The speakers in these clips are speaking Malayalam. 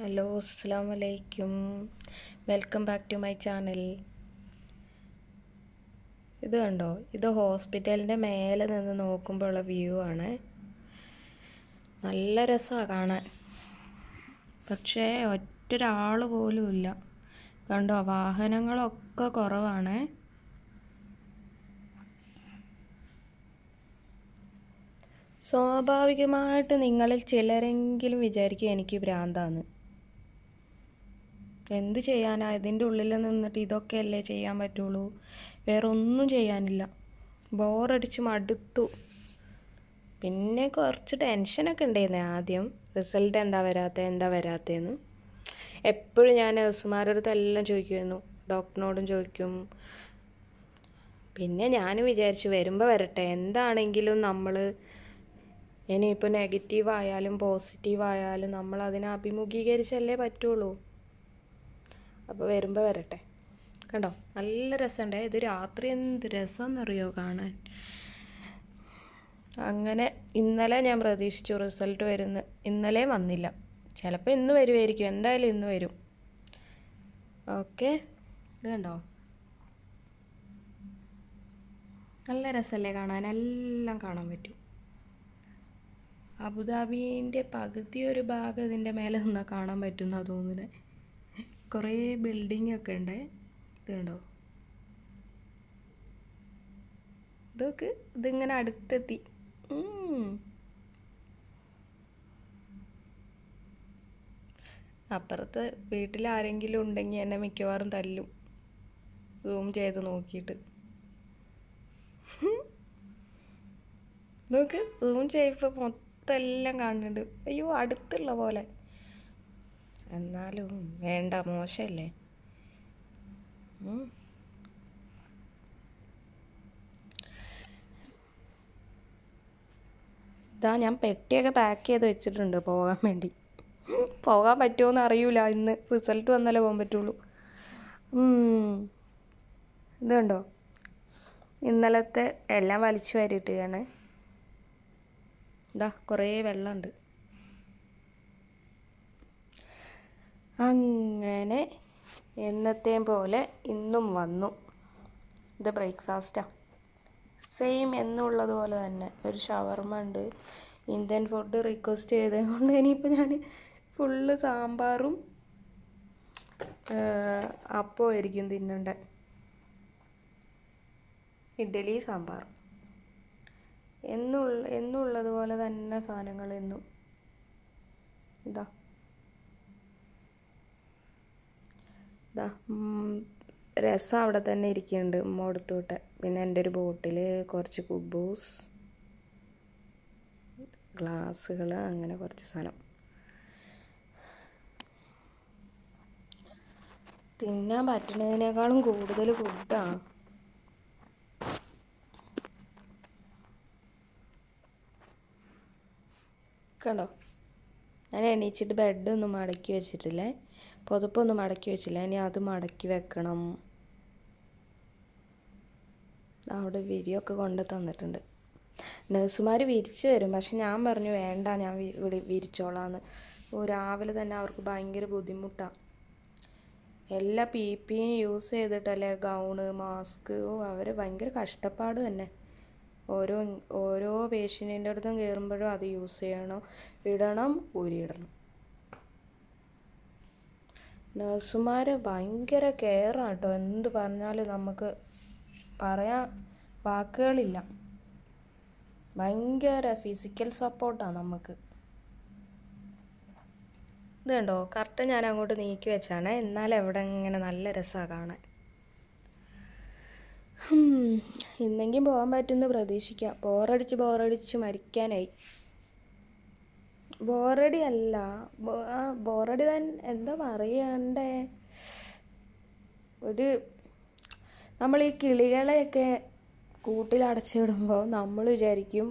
ഹലോ അസ്സാം വലൈക്കും welcome back to my channel ഇത് കണ്ടോ ഇത് ഹോസ്പിറ്റലിൻ്റെ മേലെ നിന്ന് നോക്കുമ്പോഴുള്ള വ്യൂ ആണ് നല്ല രസമാണ് കാണാൻ പക്ഷേ ഒറ്റൊരാൾ പോലും ഇല്ല കണ്ടോ വാഹനങ്ങളൊക്കെ കുറവാണ് സ്വാഭാവികമായിട്ട് നിങ്ങളിൽ ചിലരെങ്കിലും വിചാരിക്കും എനിക്ക് ഭ്രാന്താന്ന് എന്ത് ചെയ്യാനാ ഇതിൻ്റെ ഉള്ളിൽ നിന്നിട്ട് ഇതൊക്കെ അല്ലേ ചെയ്യാൻ പറ്റുള്ളൂ വേറെ ഒന്നും ചെയ്യാനില്ല ബോറടിച്ച് മടുത്തു പിന്നെ കുറച്ച് ടെൻഷനൊക്കെ ഉണ്ടായിരുന്നേ ആദ്യം റിസൾട്ട് എന്താ വരാത്ത എന്താ വരാത്തതെന്ന് എപ്പോഴും ഞാൻ നഴ്സുമാരുടെ അടുത്ത് എല്ലാം ചോദിക്കുമായിരുന്നു ഡോക്ടറിനോടും ചോദിക്കും പിന്നെ ഞാൻ വിചാരിച്ചു വരുമ്പോൾ വരട്ടെ എന്താണെങ്കിലും നമ്മൾ ഇനിയിപ്പോൾ നെഗറ്റീവ് ആയാലും പോസിറ്റീവ് ആയാലും നമ്മൾ അതിനെ അഭിമുഖീകരിച്ചല്ലേ പറ്റുള്ളൂ അപ്പോൾ വരുമ്പോൾ വരട്ടെ കണ്ടോ നല്ല രസമുണ്ട് ഇത് രാത്രി എന്ത് രസമെന്നറിയോ കാണാൻ അങ്ങനെ ഇന്നലെ ഞാൻ പ്രതീക്ഷിച്ചു റിസൾട്ട് വരുന്ന ഇന്നലെ വന്നില്ല ചിലപ്പോൾ ഇന്ന് വരുമായിരിക്കും എന്തായാലും ഇന്ന് വരും ഓക്കെ ഇത് കണ്ടോ നല്ല രസമല്ലേ കാണാൻ എല്ലാം കാണാൻ പറ്റും അബുദാബിൻ്റെ പകുതി ഒരു ഭാഗം ഇതിൻ്റെ മേലെ നിന്നാൽ കാണാൻ പറ്റുന്ന തോന്നുന്നത് കുറേ ബിൽഡിംഗ് ഒക്കെ ഉണ്ട് ഇതുണ്ടോ ഇതൊക്കെ ഇതിങ്ങനെ അടുത്തെത്തി അപ്പുറത്ത് വീട്ടിൽ ആരെങ്കിലും ഉണ്ടെങ്കിൽ എന്നെ മിക്കവാറും തല്ലും റൂം ചെയ്ത് നോക്കിയിട്ട് നോക്ക് സൂം ചെയ്യുമ്പോൾ മൊത്തം എല്ലാം കാണുന്നുണ്ട് അയ്യോ അടുത്തുള്ള പോലെ എന്നാലും വേണ്ട മോശമല്ലേ ഇതാ ഞാൻ പെട്ടിയൊക്കെ പാക്ക് ചെയ്ത് വെച്ചിട്ടുണ്ട് പോകാൻ വേണ്ടി പോകാൻ പറ്റുമോയെന്ന് അറിയില്ല ഇന്ന് റിസൾട്ട് വന്നാലേ പോകാൻ പറ്റുള്ളൂ ഇതുണ്ടോ ഇന്നലത്തെ എല്ലാം വലിച്ചു വാരിയിട്ടാണ് ഇതാ കുറേ വെള്ളമുണ്ട് അങ്ങനെ എന്നത്തെയും പോലെ ഇന്നും വന്നു ഇത് ബ്രേക്ക്ഫാസ്റ്റാണ് സെയിം എന്നുള്ളത് പോലെ തന്നെ ഒരു ഷവർമ ഉണ്ട് ഇന്ത്യൻ ഫുഡ് റിക്വസ്റ്റ് ചെയ്തത് കൊണ്ട് ഇനിയിപ്പോൾ ഞാൻ ഫുള്ള് സാമ്പാറും ആയിരിക്കും തിന്നണ്ട ഇഡ്ഡലി സാമ്പാർ എന്നുള്ള എന്നുള്ളത് പോലെ തന്നെ സാധനങ്ങൾ എന്നും ഇതാ ഇതാ രസം അവിടെ തന്നെ ഇരിക്കുന്നുണ്ട് ഉമ്മ കൊടുത്തോട്ടെ പിന്നെ എൻ്റെ ഒരു ബോട്ടിൽ കുറച്ച് കുബൂസ് ഗ്ലാസ്സുകൾ അങ്ങനെ കുറച്ച് സാധനം തിന്നാൻ പറ്റുന്നതിനേക്കാളും കൂടുതൽ ഫുഡാണ് കണ്ടോ ഞാൻ എണീച്ചിട്ട് ബെഡൊന്നും മടക്കി വെച്ചിട്ടില്ലേ പുതപ്പൊന്നും മടക്കി വെച്ചില്ല ഇനി അത് മടക്കി വെക്കണം അവിടെ വിരിയൊക്കെ കൊണ്ട് തന്നിട്ടുണ്ട് നേഴ്സുമാർ വിരിച്ചു തരും പക്ഷെ ഞാൻ പറഞ്ഞു വേണ്ട ഞാൻ വിളി വിരിച്ചോളാന്ന് ഓ രാവിലെ തന്നെ അവർക്ക് ഭയങ്കര ബുദ്ധിമുട്ടാണ് എല്ലാ പി പിയും യൂസ് ചെയ്തിട്ടല്ലേ ഗൗണ് മാസ്ക് അവർ ഭയങ്കര കഷ്ടപ്പാട് തന്നെ ഓരോ ഓരോ പേഷ്യൻറ്റിൻ്റെ അടുത്തും കയറുമ്പോഴും അത് യൂസ് ചെയ്യണം ഇടണം ഊരിയിടണം നഴ്സുമാർ ഭയങ്കര ആണ് കേട്ടോ എന്ത് പറഞ്ഞാലും നമുക്ക് പറയാൻ വാക്കുകളില്ല ഭയങ്കര ഫിസിക്കൽ സപ്പോർട്ടാണ് നമുക്ക് ഇത് കണ്ടോ കറക്റ്റ് ഞാൻ അങ്ങോട്ട് നീക്കി വെച്ചാണ് എന്നാൽ എവിടെ ഇങ്ങനെ നല്ല രസമാണ് കാണാൻ ഇന്നെങ്കിലും പോകാൻ പറ്റുമെന്ന് പ്രതീക്ഷിക്കാം ബോറടിച്ച് ബോറടിച്ച് മരിക്കാനായി ബോറടി അല്ല ബോറടി തന്നെ എന്താ പറയണ്ടേ ഒരു നമ്മൾ ഈ കിളികളെയൊക്കെ കൂട്ടിലടച്ചിടുമ്പോൾ നമ്മൾ വിചാരിക്കും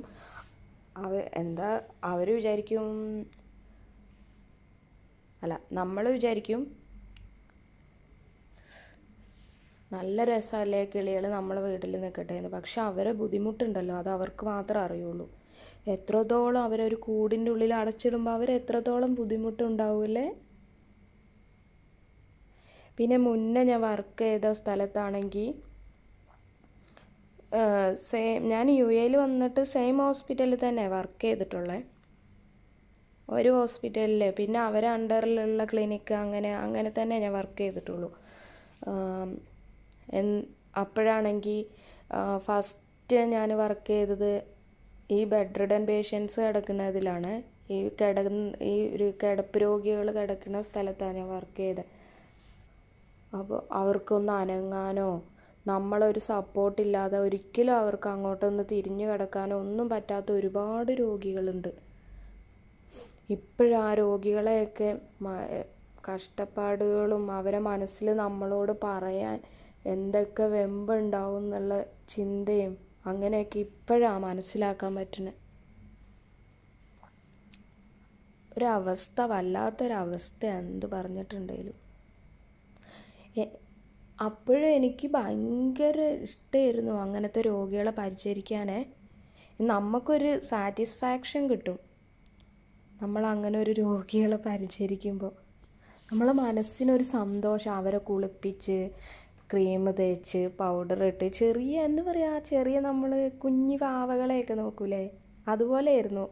അവ എന്താ അവർ വിചാരിക്കും അല്ല നമ്മൾ വിചാരിക്കും നല്ല രസമല്ലേ കിളികൾ നമ്മളെ വീട്ടിൽ നിൽക്കട്ടെ എന്ന് പക്ഷെ അവരെ ബുദ്ധിമുട്ടുണ്ടല്ലോ അത് അവർക്ക് മാത്രമേ അറിയുള്ളൂ എത്രത്തോളം അവരൊരു കൂടിൻ്റെ ഉള്ളിൽ അടച്ചിടുമ്പോൾ അവർ എത്രത്തോളം ബുദ്ധിമുട്ടുണ്ടാവില്ലേ പിന്നെ മുന്നേ ഞാൻ വർക്ക് ചെയ്ത സ്ഥലത്താണെങ്കിൽ സെയിം ഞാൻ യു എയിൽ വന്നിട്ട് സെയിം ഹോസ്പിറ്റലിൽ തന്നെ വർക്ക് ചെയ്തിട്ടുള്ളത് ഒരു ഹോസ്പിറ്റലിൽ പിന്നെ അവരെ അണ്ടറിലുള്ള ക്ലിനിക്ക് അങ്ങനെ അങ്ങനെ തന്നെ ഞാൻ വർക്ക് ചെയ്തിട്ടുള്ളൂ അപ്പോഴാണെങ്കിൽ ഫസ്റ്റ് ഞാൻ വർക്ക് ചെയ്തത് ഈ ബെഡ് റിഡൻ പേഷ്യൻസ് കിടക്കുന്നതിലാണ് ഈ കിട ഈ ഒരു കിടപ്പ് രോഗികൾ കിടക്കുന്ന സ്ഥലത്താണ് ഞാൻ വർക്ക് ചെയ്തത് അപ്പോൾ അവർക്കൊന്ന് അനങ്ങാനോ നമ്മളൊരു സപ്പോർട്ടില്ലാതെ ഒരിക്കലും അവർക്ക് അങ്ങോട്ടൊന്ന് തിരിഞ്ഞു കിടക്കാനോ ഒന്നും പറ്റാത്ത ഒരുപാട് രോഗികളുണ്ട് ഇപ്പോഴാ രോഗികളെയൊക്കെ കഷ്ടപ്പാടുകളും അവരെ മനസ്സിൽ നമ്മളോട് പറയാൻ എന്തൊക്കെ വെമ്പുണ്ടാവും എന്നുള്ള ചിന്തയും അങ്ങനെയൊക്കെ ഇപ്പോഴാണ് മനസ്സിലാക്കാൻ പറ്റുന്നത് ഒരവസ്ഥ വല്ലാത്തൊരവസ്ഥ എന്ത് പറഞ്ഞിട്ടുണ്ടെങ്കിലും അപ്പോഴും എനിക്ക് ഭയങ്കര ഇഷ്ടമായിരുന്നു അങ്ങനത്തെ രോഗികളെ പരിചരിക്കാനേ നമുക്കൊരു സാറ്റിസ്ഫാക്ഷൻ കിട്ടും നമ്മൾ അങ്ങനെ ഒരു രോഗികളെ പരിചരിക്കുമ്പോൾ നമ്മളെ മനസ്സിനൊരു സന്തോഷം അവരെ കുളിപ്പിച്ച് ക്രീം തേച്ച് പൗഡർ ഇട്ട് ചെറിയ എന്ന് പറയുക ചെറിയ നമ്മൾ കുഞ്ഞു പാവകളെയൊക്കെ നോക്കൂലേ അതുപോലെയായിരുന്നു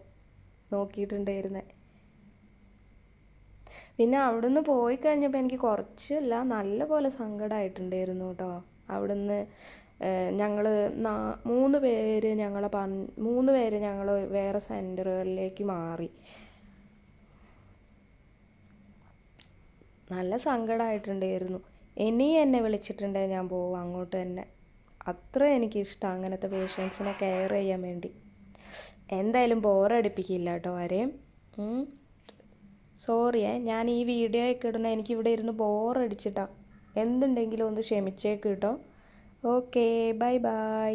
നോക്കിയിട്ടുണ്ടായിരുന്നത് പിന്നെ അവിടുന്ന് പോയി കഴിഞ്ഞപ്പോൾ എനിക്ക് കുറച്ചല്ല നല്ല പോലെ സങ്കടമായിട്ടുണ്ടായിരുന്നു കേട്ടോ അവിടുന്ന് ഞങ്ങൾ മൂന്ന് പേര് ഞങ്ങളെ പ മൂന്ന് പേര് ഞങ്ങൾ വേറെ സെൻറ്ററുകളിലേക്ക് മാറി നല്ല സങ്കടമായിട്ടുണ്ടായിരുന്നു ഇനി എന്നെ വിളിച്ചിട്ടുണ്ടെങ്കിൽ ഞാൻ പോവും അങ്ങോട്ട് തന്നെ അത്ര എനിക്കിഷ്ടം അങ്ങനത്തെ പേഷ്യൻസിനെ കെയർ ചെയ്യാൻ വേണ്ടി എന്തായാലും ബോറടിപ്പിക്കില്ല കേട്ടോ ആരെയും സോറിയേ ഞാൻ ഈ വീഡിയോ ഒക്കെ ഇടുന്ന എനിക്കിവിടെ ഇരുന്ന് ബോറടിച്ചിട്ടാണ് എന്തുണ്ടെങ്കിലും ഒന്ന് ക്ഷമിച്ചേക്ക് കേട്ടോ ഓക്കേ ബൈ ബൈ